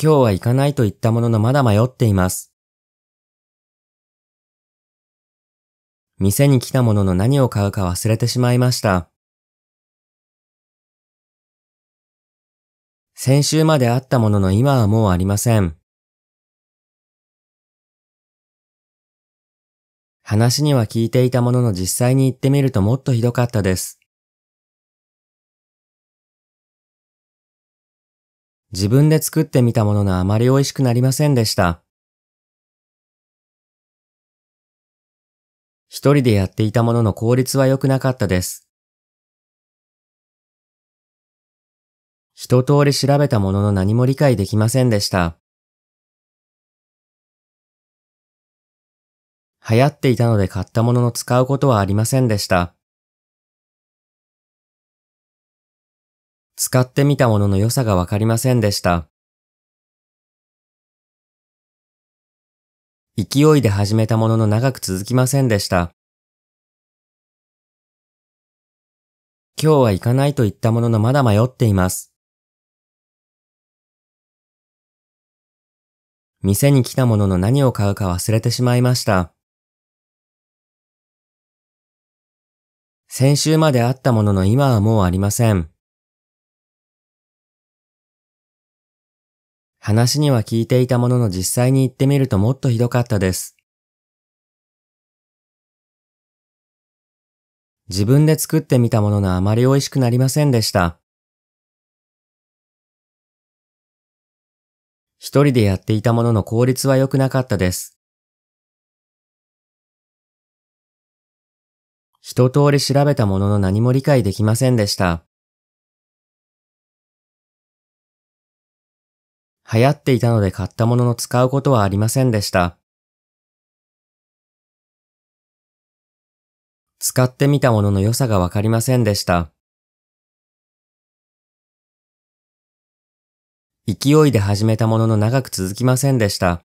今日は行かないと言ったもののまだ迷っています。店に来たものの何を買うか忘れてしまいました。先週まであったものの今はもうありません。話には聞いていたものの実際に行ってみるともっとひどかったです。自分で作ってみたものがあまり美味しくなりませんでした。一人でやっていたものの効率は良くなかったです。一通り調べたものの何も理解できませんでした。流行っていたので買ったものの使うことはありませんでした。使ってみたものの良さがわかりませんでした。勢いで始めたものの長く続きませんでした。今日は行かないと言ったもののまだ迷っています。店に来たものの何を買うか忘れてしまいました。先週まであったものの今はもうありません。話には聞いていたものの実際に行ってみるともっとひどかったです。自分で作ってみたもののあまり美味しくなりませんでした。一人でやっていたものの効率は良くなかったです。一通り調べたものの何も理解できませんでした。流行っていたので買ったものの使うことはありませんでした。使ってみたものの良さがわかりませんでした。勢いで始めたものの長く続きませんでした。